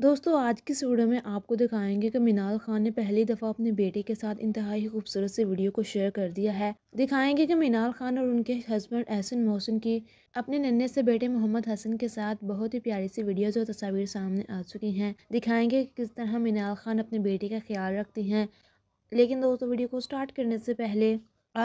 दोस्तों आज की इस वीडियो में आपको दिखाएंगे कि मिनाल खान ने पहली दफ़ा अपने बेटे के साथ इंतहाई खूबसूरत से वीडियो को शेयर कर दिया है दिखाएंगे कि मिनाल खान और उनके हस्बैंड एहसन मोहसिन की अपने नन्हे से बेटे मोहम्मद हसन के साथ बहुत ही प्यारी सी वीडियोज़ और तस्वीर सामने आ चुकी हैं दिखाएंगे कि किस तरह मिनाल खान अपने बेटे का ख्याल रखती हैं लेकिन दोस्तों वीडियो को स्टार्ट करने से पहले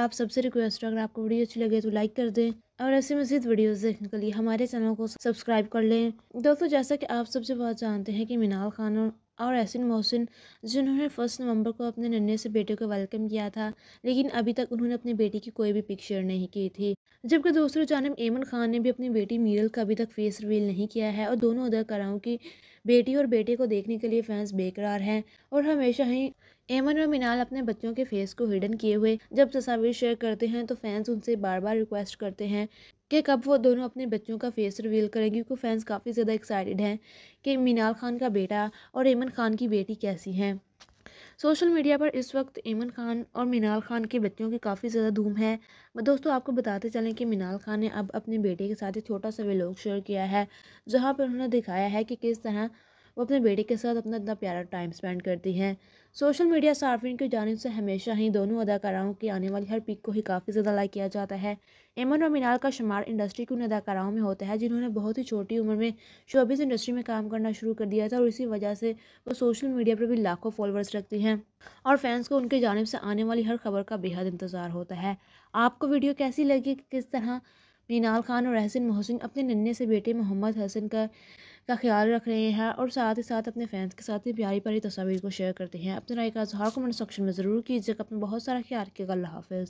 आप सबसे रिक्वेस्ट अगर आपको वीडियो अच्छी लगे तो लाइक कर दें और ऐसे मजीद वीडियोस देखने के लिए हमारे चैनल को सब्सक्राइब कर लें दोस्तों जैसा कि आप सबसे बहुत जानते हैं कि मीनाल खान और ऐसिन मोहसिन जिन्होंने फर्स्ट नवंबर को अपने नन्हे से बेटे को वेलकम किया था लेकिन अभी तक उन्होंने अपनी बेटी की कोई भी पिक्चर नहीं की थी जबकि दूसरी जानब एमन खान ने भी अपनी बेटी मीरल का अभी तक फेस रिवील नहीं किया है और दोनों अदाकाराओं की बेटी और बेटे को देखने के लिए फैंस बेकरार हैं और हमेशा ही एमन और मिनाल अपने बच्चों के फेस को हिडन किए हुए जब तस्वीर शेयर करते हैं तो फैंस उनसे बार बार रिक्वेस्ट करते हैं कि कब वो दोनों अपने बच्चों का फेस रिवील करेंगे क्योंकि फैंस काफ़ी ज़्यादा एक्साइटेड हैं कि मीनाल खान का बेटा और एमन खान की बेटी कैसी हैं सोशल मीडिया पर इस वक्त ईमन खान और मीनाल खान के बच्चों की काफ़ी ज़्यादा धूम है दोस्तों आपको बताते चलें कि मीनाल खान ने अब अपने बेटे के साथ एक छोटा सा व्लॉग शेयर किया है जहाँ पर उन्होंने दिखाया है कि किस तरह वो अपने बेटे के साथ अपना इतना प्यारा टाइम स्पेंड करती हैं सोशल मीडिया सार्फिन की जानब से हमेशा ही दोनों अदाकाराओं की आने वाली हर पिक को ही काफ़ी ज़्यादा लाइक किया जाता है एमन और मीनाल का शुमार इंडस्ट्री की उन अदाकाराओं में होता है जिन्होंने बहुत ही छोटी उम्र में शोबिस इंडस्ट्री में काम करना शुरू कर दिया था और इसी वजह से वो सोशल मीडिया पर भी लाखों फॉलोअर्स रखती हैं और फैंस को उनके जानब से आने वाली हर खबर का बेहद इंतज़ार होता है आपको वीडियो कैसी लगी कि किस तरह मीनाल खान और अहसिन मोहसिन अपने नन्हे से बेटे मोहम्मद हसन का का ख्याल रख रहे हैं और साथ ही साथ अपने फैंस के साथ भी प्यारी प्यारी तस्वीर को शेयर करते हैं अपने राय का इजहार कमेंट सेक्शन में ज़रूर कीजिएगा अपना बहुत सारा ख्याल रखिएगा अल्लाह हाफ़